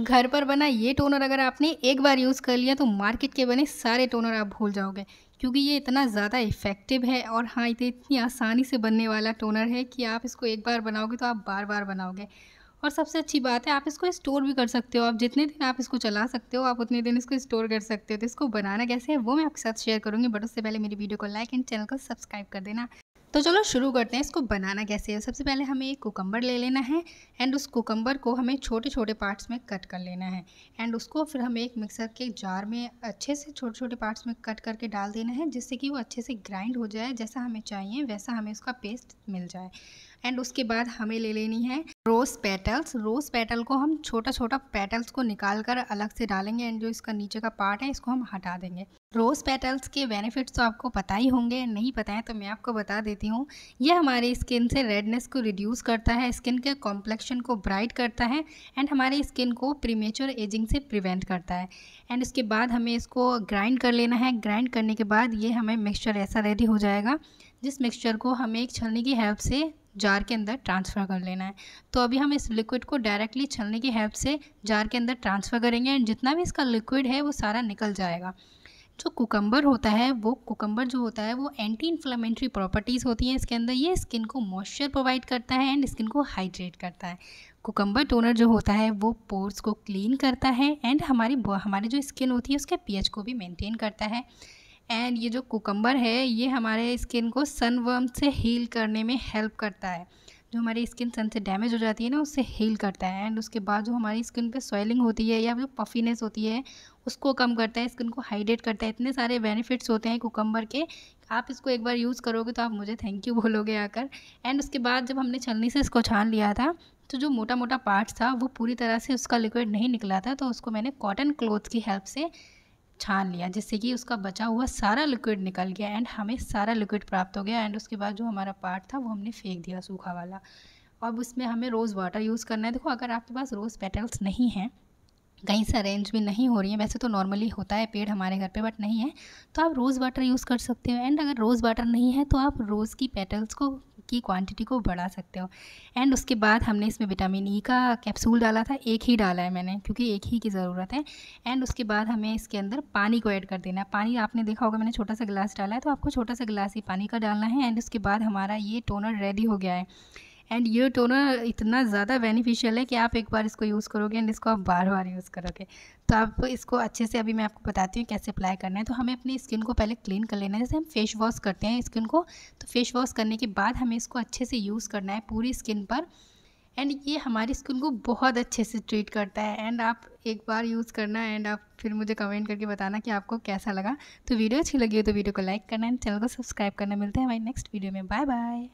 घर पर बना ये टोनर अगर आपने एक बार यूज़ कर लिया तो मार्केट के बने सारे टोनर आप भूल जाओगे क्योंकि ये इतना ज़्यादा इफ़ेक्टिव है और हाँ इतने इतनी आसानी से बनने वाला टोनर है कि आप इसको एक बार बनाओगे तो आप बार बार बनाओगे और सबसे अच्छी बात है आप इसको स्टोर भी कर सकते हो आप जितने दिन आप इसको चला सकते हो आप उतने दिन इसको स्टोर कर सकते हो तो इसको बनाना कैसे है वो मैं आपके साथ शेयर करूँगी बट उससे पहले मेरी वीडियो को लाइक एंड चैनल को सब्सक्राइब कर देना तो चलो शुरू करते हैं इसको बनाना कैसे है सबसे पहले हमें एक कोकम्बर ले लेना है एंड उस कुकम्बर को हमें छोटे छोटे पार्ट्स में कट कर लेना है एंड उसको फिर हमें एक मिक्सर के जार में अच्छे से छोटे छोटे पार्ट्स में कट करके डाल देना है जिससे कि वो अच्छे से ग्राइंड हो जाए जैसा हमें चाहिए वैसा हमें उसका पेस्ट मिल जाए एंड उसके बाद हमें ले लेनी है रोज़ पेटल्स रोज़ पेटल को हम छोटा छोटा पेटल्स को निकाल कर अलग से डालेंगे एंड जो इसका नीचे का पार्ट है इसको हम हटा देंगे रोज़ पेटल्स के बेनिफिट्स तो आपको पता ही होंगे नहीं पता है तो मैं आपको बता देती हूँ यह हमारे स्किन से रेडनेस को रिड्यूस करता है स्किन के कॉम्प्लेक्शन को ब्राइट करता है एंड हमारे स्किन को प्रीमेचर एजिंग से प्रिवेंट करता है एंड उसके बाद हमें इसको ग्राइंड कर लेना है ग्राइंड करने के बाद ये हमें मिक्सचर ऐसा रेडी हो जाएगा जिस मिक्सचर को हमें एक छलनी की हेल्प से जार के अंदर ट्रांसफ़र कर लेना है तो अभी हम इस लिक्विड को डायरेक्टली छलने की हेल्प से जार के अंदर ट्रांसफ़र करेंगे एंड जितना भी इसका लिक्विड है वो सारा निकल जाएगा जो कुकम्बर होता है वो कुकम्बर जो होता है वो एंटी इन्फ्लामेंट्री प्रॉपर्टीज़ होती हैं इसके अंदर ये स्किन को मॉइस्चर प्रोवाइड करता है एंड स्किन को हाइड्रेट करता है कुकम्बर टोनर जो होता है वो पोर्स को क्लीन करता है एंड हमारी हमारी जो स्किन होती है उसके पीएच को भी मेंटेन करता है एंड ये जो कोकम्बर है ये हमारे स्किन को सनवर्म से हील करने में हेल्प करता है जो हमारी स्किन सन से डैमेज हो जाती है ना उससे हील करता है एंड उसके बाद जो हमारी स्किन पे स्वेलिंग होती है या जो पफीनेस होती है उसको कम करता है स्किन को हाइड्रेट करता है इतने सारे बेनिफिट्स होते हैं कोकम्बर के आप इसको एक बार यूज़ करोगे तो आप मुझे थैंक यू बोलोगे आकर एंड उसके बाद जब हमने छलनी से इसको छान लिया था तो जो मोटा मोटा पार्ट था वो पूरी तरह से उसका लिक्विड नहीं निकला था तो उसको मैंने कॉटन क्लोथ की हेल्प से छान लिया जिससे कि उसका बचा हुआ सारा लिक्विड निकल गया एंड हमें सारा लिक्विड प्राप्त हो गया एंड उसके बाद जो हमारा पार्ट था वो हमने फेंक दिया सूखा वाला अब उसमें हमें रोज़ वाटर यूज़ करना है देखो अगर आपके पास रोज़ पेटल्स नहीं हैं कहीं से अरेंज भी नहीं हो रही है वैसे तो नॉर्मली होता है पेड़ हमारे घर पे बट नहीं है तो आप रोज़ वाटर यूज़ कर सकते हो एंड अगर रोज़ वाटर नहीं है तो आप रोज़ की पेटल्स को की क्वांटिटी को बढ़ा सकते हो एंड उसके बाद हमने इसमें विटामिन ई e का कैप्सूल डाला था एक ही डाला है मैंने क्योंकि एक ही की ज़रूरत है एंड उसके बाद हमें इसके अंदर पानी को ऐड कर देना है पानी आपने देखा होगा मैंने छोटा सा गिलास डाला है तो आपको छोटा सा गिलास ही पानी का डालना है एंड उसके बाद हमारा ये टोनर रेडी हो गया है एंड ये टोनर इतना ज़्यादा बेनिफिशियल है कि आप एक बार इसको यूज़ करोगे एंड इसको आप बार बार यूज़ करोगे तो आप इसको अच्छे से अभी मैं आपको बताती हूँ कैसे अप्लाई करना है तो हमें अपनी स्किन को पहले क्लीन कर लेना है जैसे हम फेस वॉश करते हैं स्किन को तो फेस वॉश करने के बाद हमें इसको अच्छे से यूज़ करना है पूरी स्किन पर एंड ये हमारी स्किन को बहुत अच्छे से ट्रीट करता है एंड आप एक बार यूज़ करना एंड आप फिर मुझे कमेंट करके बताना कि आपको कैसा लगा तो वीडियो अच्छी लगी हो तो वीडियो को लाइक करना एंड चैनल को सब्सक्राइब करना मिलते हैं हमारे नेक्स्ट वीडियो में बाय बाय